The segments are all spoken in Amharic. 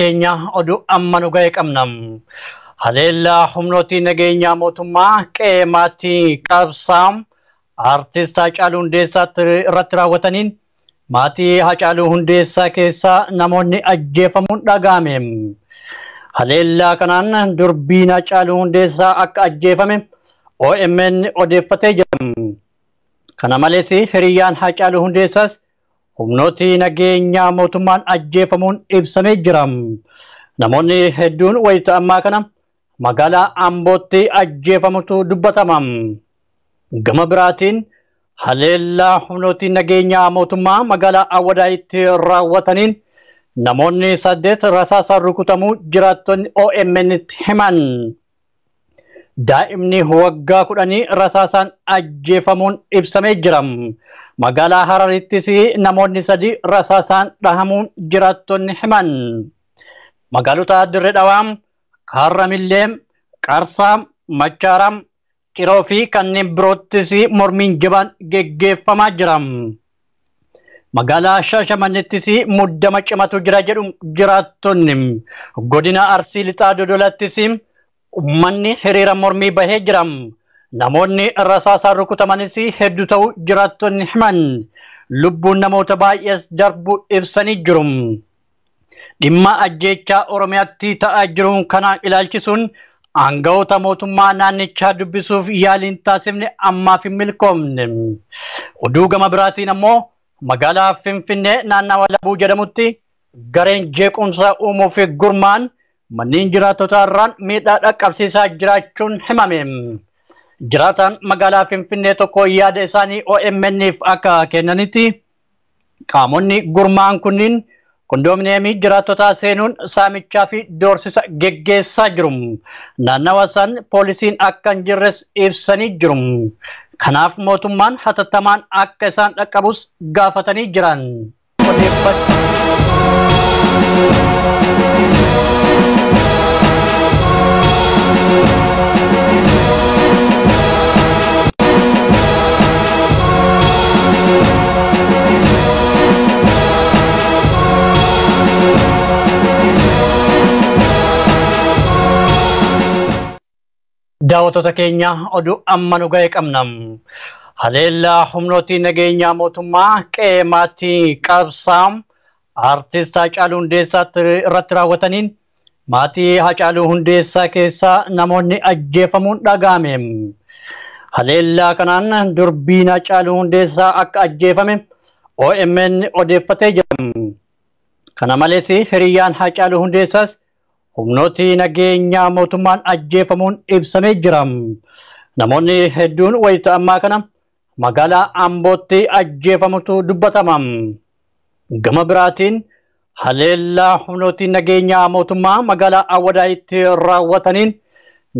keenya oduu amma nu ga'e qabnam. Haleellaa humnooti nageenyaa mootummaa qe'ee maatii qabsaa aartist Hacaaluu Hundeessaa irratti raawwataniin maatii Hacaaluu Hundeessaa keessaa namoonni ajjeefamuun dhaga'ame. Haleellaa kanaan durbiin Hacaaluu Hundeessaa akka ajjeefame OMN odeeffatee jira. Kana malees hiriyyaan Hacaaluu Hundeessaas Humnootii nageenyaa mootummaan ajjeefamuun ibsamee jira. Namoonni hedduun wayita ammaa kana magaalaa Ambootti ajjeefamutu dubbatama. Gama biraatiin haleellaa humnootii nageenyaa mootummaa magaalaa Awwadaayitti raawwataniin namoonni saddeet rasaasaan rukutamuu jiraattonni OMN himan. Daa'imni waggaa kudhanii rasaasaan ajjeefamuun ibsamee jira. magaalaa Harariittis namoonni sadii rasaasaan dhahamuun jiraattonni himan. Magaalota Dirree Dhawaam, Kaarramilleem, Qarsaam, machaaram Ciroo fi kanneen biroottis mormiin jabaan geggeeffamaa jira. Magaalaa Shaashamannettis muddama cimatu jira jedhu jiraattonni. Godina Arsii Lixaa Dodolattis manni hiriira mormii bahee jira. Namoonni rasaasaan rukutamanis hedduu ta'uu jiraattonni himan lubbuun namoota baay'ees darbu ibsanii jiru. Dhimma ajjeechaa Oromiyaatti ta'aa jiru kana ilaalchisuun aangawoota mootummaa naannichaa dubbisuuf yaaliin taasifne ammaaf hin milkoomne. Oduu gama biraatiin ammoo magaalaa Finfinnee naannawa Labuu jedhamutti gareen jeequmsa uumuuf gurmaan manneen jiraattota irraan miidhaa dhaqqabsiisaa jiraachuun himame. Jiraataan magaalaa Finfinnee tokko yaada isaanii OMN'if akka kennanitti qaamonni gurmaan kunniin kondoominiyeemii jiraattotaa seenuun saamichaa fi doorsisa geggeessaa jiru. Naannawa san poolisiin akka hin jirres ibsanii jiru. Kanaaf mootummaan hatattamaan akka isaan dhaqqabus gaafatanii jiran. daawwattoota keenya oduu amma nu ga'e qabnam. Haleellaa humnooti nageenyaa mootummaa qe'ee maatii qabsaa aartist Hacaaluu Hundeessaa irratti raawwataniin maatii Hacaaluu Hundeessaa keessaa namoonni ajjeefamuun dhaga'ame. Haleellaa kanaan durbiin Hacaaluu Hundeessaa akka ajjeefame OMN odeeffatee jira. Kana malees hiriyyaan Hacaaluu Hundeessaas Humnootii nageenyaa mootummaan ajjeefamuun ibsamee jira. Namoonni hedduun wayita ammaa kana magaalaa Ambootti ajjeefamutu dubbatama. Gama biraatiin haleellaa humnootii nageenyaa mootummaa magaalaa Awwadaayitti raawwataniin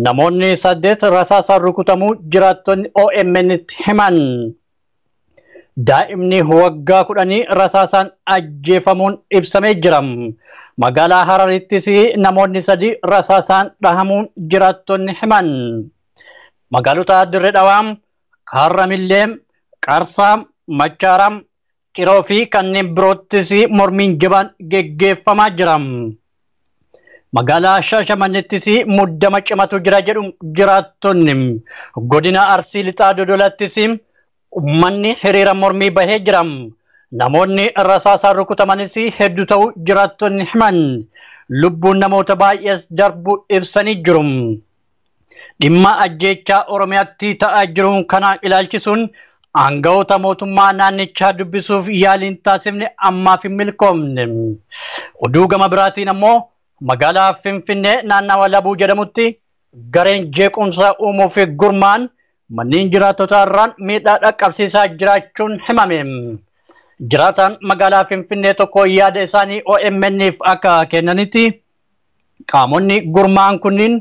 namoonni saddeet rasaasaan rukutamuu jiraattonni OMN himan. Daa'imni waggaa kudhanii rasaasaan ajjeefamuun ibsamee jira. magaalaa Harariittis namoonni sadi rasaasaan dhahamuun jiraattonni himan. Magaalota Dirree Dhawaam, Kaarramilleem, Qarsaam, Machaaram, Ciroo fi kanneen biroottis mormiin jabaan geggeeffamaa jira. Magaalaa Shaashamannettis muddama cimatu jira jedhu jiraattonni. Godina Arsii Lixaa Dodolattis manni hiriira mormii bahee jira. Namoonni rasaasaan rukutamanis hedduu ta'uu jiraattonni himan lubbuun namoota baay'ees darbuu ibsanii jiru. Dhimma ajjeechaa Oromiyaatti ta'aa jiru kana ilaalchisuun aangawoota mootummaa naannichaa dubbisuuf yaaliin taasifne ammaaf hin milkoomne. Oduu gama biraatiin ammoo magaalaa Finfinnee naannawa Labuu jedhamutti gareen jeequmsa uumuuf gurmaan manneen jiraattota irraan miidhaa dhaqqabsiisaa jiraachuun himame. Jiraataan magaalaa Finfinnee tokko yaada isaanii OMN'if akka kennanitti qaamonni gurmaan kunniin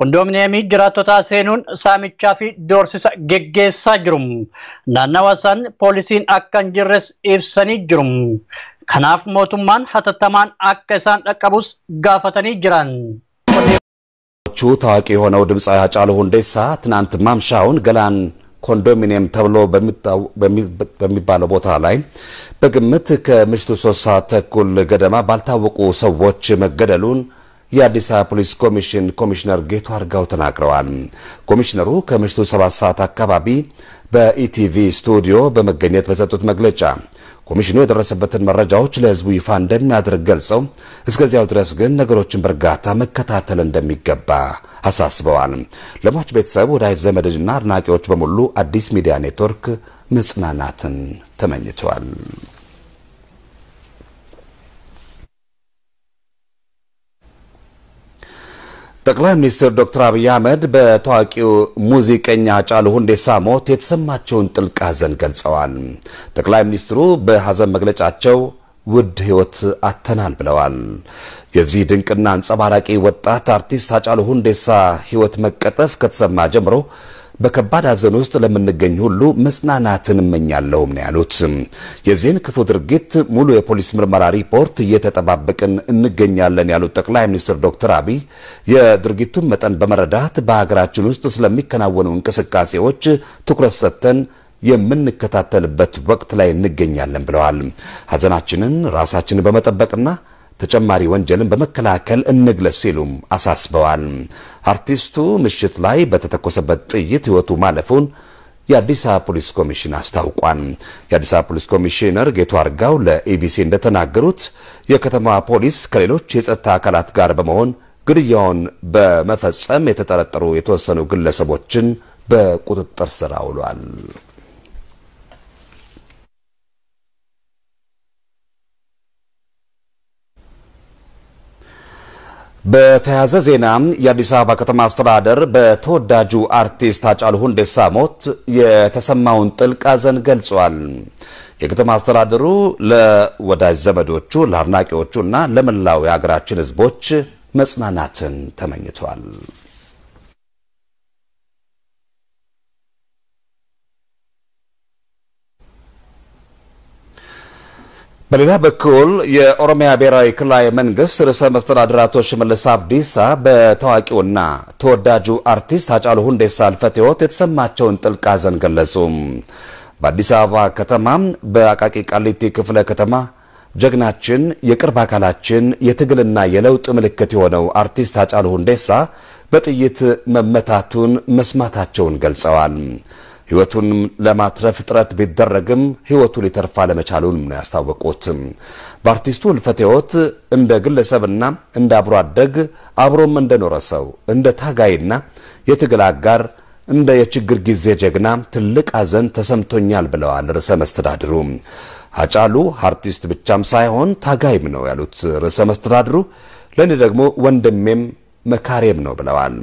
kondoominiyeemii jiraattotaa seenuun saamichaa fi doorsisa geggeessaa jiru. Naannawa san poolisiin akka hin jirres ibsanii jiru. Kanaaf mootummaan hatattamaan akka isaan dhaqqabus gaafatanii jiran። ታዋቂ የሆነው ድምፃዊ ሃጫሉ ሁንዴሳ ትናንት ማምሻውን ገላን ኮንዶሚኒየም ተብሎ በሚባለው ቦታ ላይ በግምት ከምሽቱ ሶስት ሰዓት ተኩል ገደማ ባልታወቁ ሰዎች መገደሉን የአዲስ አበባ ፖሊስ ኮሚሽን ኮሚሽነር ጌቱ አርጋው ተናግረዋል። ኮሚሽነሩ ከምሽቱ ሰባት ሰዓት አካባቢ በኢቲቪ ስቱዲዮ በመገኘት በሰጡት መግለጫ ኮሚሽኑ የደረሰበትን መረጃዎች ለህዝቡ ይፋ እንደሚያደርግ ገልጸው እስከዚያው ድረስ ግን ነገሮችን በእርጋታ መከታተል እንደሚገባ አሳስበዋል። ለሟች ቤተሰብ፣ ወዳጅ ዘመድና አድናቂዎች በሙሉ አዲስ ሚዲያ ኔትወርክ መጽናናትን ተመኝተዋል። ጠቅላይ ሚኒስትር ዶክተር አብይ አህመድ በታዋቂው ሙዚቀኛ ሃጫሉ ሁንዴሳ ሞት የተሰማቸውን ጥልቅ ሐዘን ገልጸዋል። ጠቅላይ ሚኒስትሩ በሐዘን መግለጫቸው ውድ ሕይወት አተናል ብለዋል። የዚህ ድንቅና አንጸባራቂ ወጣት አርቲስት ሃጫሉ ሁንዴሳ ሕይወት መቀጠፍ ከተሰማ ጀምሮ በከባድ ሐዘን ውስጥ ለምንገኝ ሁሉ መጽናናትን እመኛለሁም ነው ያሉት። የዚህን ክፉ ድርጊት ሙሉ የፖሊስ ምርመራ ሪፖርት እየተጠባበቅን እንገኛለን ያሉት ጠቅላይ ሚኒስትር ዶክተር አብይ የድርጊቱን መጠን በመረዳት በሀገራችን ውስጥ ስለሚከናወኑ እንቅስቃሴዎች ትኩረት ሰጥተን የምንከታተልበት ወቅት ላይ እንገኛለን ብለዋል። ሐዘናችንን ራሳችንን በመጠበቅና ተጨማሪ ወንጀልን በመከላከል እንግለጽ ሲሉም አሳስበዋል። አርቲስቱ ምሽት ላይ በተተኮሰበት ጥይት ህይወቱ ማለፉን የአዲስ አበባ ፖሊስ ኮሚሽን አስታውቋል። የአዲስ አበባ ፖሊስ ኮሚሽነር ጌቱ አርጋው ለኢቢሲ እንደተናገሩት የከተማዋ ፖሊስ ከሌሎች የጸጥታ አካላት ጋር በመሆን ግድያውን በመፈጸም የተጠረጠሩ የተወሰኑ ግለሰቦችን በቁጥጥር ስር አውሏል። በተያያዘ ዜና የአዲስ አበባ ከተማ አስተዳደር በተወዳጁ አርቲስት አጫሉ ሁንዴሳ ሞት የተሰማውን ጥልቅ ሐዘን ገልጿል። የከተማ አስተዳደሩ ለወዳጅ ዘመዶቹ፣ ለአድናቂዎቹ እና ለመላው የሀገራችን ሕዝቦች መጽናናትን ተመኝቷል። በሌላ በኩል የኦሮሚያ ብሔራዊ ክልላዊ መንግስት ርዕሰ መስተዳድር አቶ ሽመልስ አብዲሳ በታዋቂውና ተወዳጁ አርቲስት አጫሉ ሁንዴሳ ህልፈተ ህይወት የተሰማቸውን ጥልቅ ሐዘን ገለጹ። በአዲስ አበባ ከተማ በአቃቂ ቃሊቲ ክፍለ ከተማ ጀግናችን፣ የቅርብ አካላችን፣ የትግልና የለውጥ ምልክት የሆነው አርቲስት አጫሉ ሁንዴሳ በጥይት መመታቱን መስማታቸውን ገልጸዋል። ሕይወቱን ለማትረፍ ጥረት ቢደረግም ሕይወቱ ሊተርፋ ለመቻሉን ነው ያስታወቁት። በአርቲስቱ ህልፈተ ሕይወት እንደ ግለሰብና እንደ አብሮ አደግ አብሮም እንደኖረ ሰው እንደ ታጋይና የትግል አጋር እንደ የችግር ጊዜ ጀግና ትልቅ ሐዘን ተሰምቶኛል ብለዋል ርዕሰ መስተዳድሩ። አጫሉ አርቲስት ብቻም ሳይሆን ታጋይም ነው ያሉት ርዕሰ መስተዳድሩ ለእኔ ደግሞ ወንድሜም መካሬም ነው ብለዋል።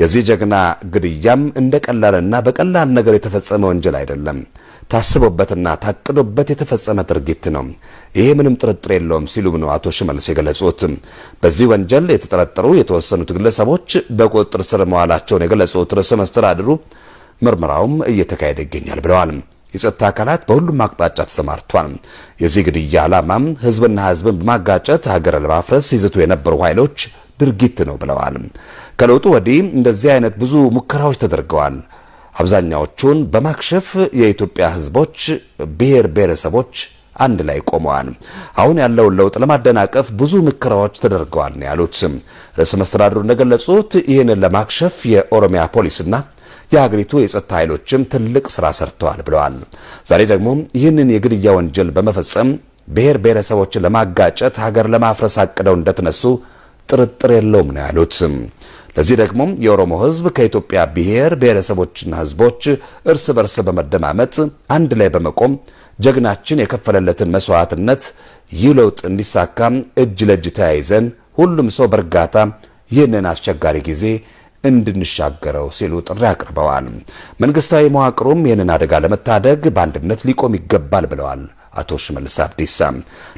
የዚህ ጀግና ግድያም እንደ ቀላልና በቀላል ነገር የተፈጸመ ወንጀል አይደለም። ታስቦበትና ታቅዶበት የተፈጸመ ድርጊት ነው። ይሄ ምንም ጥርጥር የለውም ሲሉም ነው አቶ ሽመልስ የገለጹት። በዚህ ወንጀል የተጠረጠሩ የተወሰኑት ግለሰቦች በቁጥጥር ስር መዋላቸውን የገለጹት ርዕሰ መስተዳድሩ ምርመራውም እየተካሄደ ይገኛል ብለዋል። የጸጥታ አካላት በሁሉም አቅጣጫ ተሰማርቷል። የዚህ ግድያ ዓላማም ህዝብና ህዝብን በማጋጨት ሀገር ለማፍረስ ይዘቱ የነበሩ ኃይሎች ድርጊት ነው ብለዋል። ከለውጡ ወዲህ እንደዚህ አይነት ብዙ ሙከራዎች ተደርገዋል። አብዛኛዎቹን በማክሸፍ የኢትዮጵያ ሕዝቦች ብሔር ብሔረሰቦች አንድ ላይ ቆመዋል። አሁን ያለውን ለውጥ ለማደናቀፍ ብዙ ሙከራዎች ተደርገዋል ነው ያሉት። ርዕሰ መስተዳድሩ እንደገለጹት ይህንን ለማክሸፍ የኦሮሚያ ፖሊስና የሀገሪቱ የጸጥታ ኃይሎችም ትልቅ ስራ ሰርተዋል ብለዋል። ዛሬ ደግሞ ይህንን የግድያ ወንጀል በመፈጸም ብሔር ብሔረሰቦችን ለማጋጨት ሀገር ለማፍረስ አቅደው እንደተነሱ ጥርጥር የለውም ነው ያሉት። ለዚህ ደግሞ የኦሮሞ ህዝብ ከኢትዮጵያ ብሔር ብሔረሰቦችና ህዝቦች እርስ በርስ በመደማመጥ አንድ ላይ በመቆም ጀግናችን የከፈለለትን መስዋዕትነት ይህ ለውጥ እንዲሳካ እጅ ለእጅ ተያይዘን ሁሉም ሰው በእርጋታ ይህንን አስቸጋሪ ጊዜ እንድንሻገረው ሲሉ ጥሪ አቅርበዋል። መንግስታዊ መዋቅሩም ይህንን አደጋ ለመታደግ በአንድነት ሊቆም ይገባል ብለዋል አቶ ሽመልስ አብዲሳ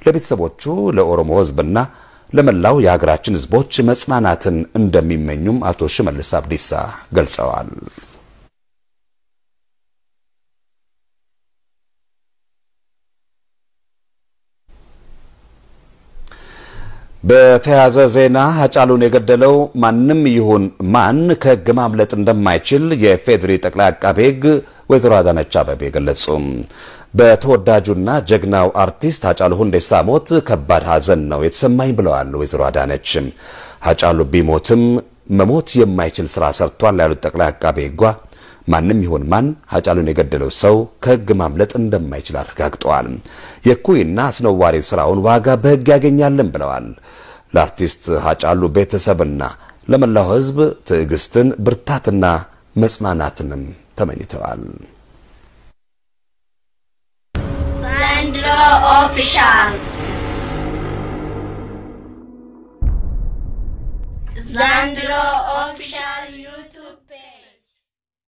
ለቤተሰቦቹ ለኦሮሞ ህዝብና ለመላው የሀገራችን ህዝቦች መጽናናትን እንደሚመኙም አቶ ሽመልስ አብዲሳ ገልጸዋል። በተያያዘ ዜና ሀጫሉን የገደለው ማንም ይሁን ማን ከህግ ማምለጥ እንደማይችል የፌዴሪ ጠቅላይ አቃቤ ህግ ወይዘሮ አዳነች አበቤ ገለጹ። በተወዳጁና ጀግናው አርቲስት አጫሉ ሁንዴሳ ሞት ከባድ ሐዘን ነው የተሰማኝ ብለዋል ወይዘሮ አዳነች። አጫሉ ቢሞትም መሞት የማይችል ስራ ሰርቷል ያሉት ጠቅላይ አቃቤ ሕጓ ማንም ይሁን ማን ሃጫሉን የገደለው ሰው ከህግ ማምለጥ እንደማይችል አረጋግጠዋል። የኩይና አስነዋሪ ስራውን ዋጋ በህግ ያገኛልን ብለዋል። ለአርቲስት ሃጫሉ ቤተሰብና ለመላው ህዝብ ትዕግስትን ብርታትና መጽናናትንም ተመኝተዋል። ዘንድሮ ኦፊሻል ዘንድሮ ኦፊሻል ዩቱብ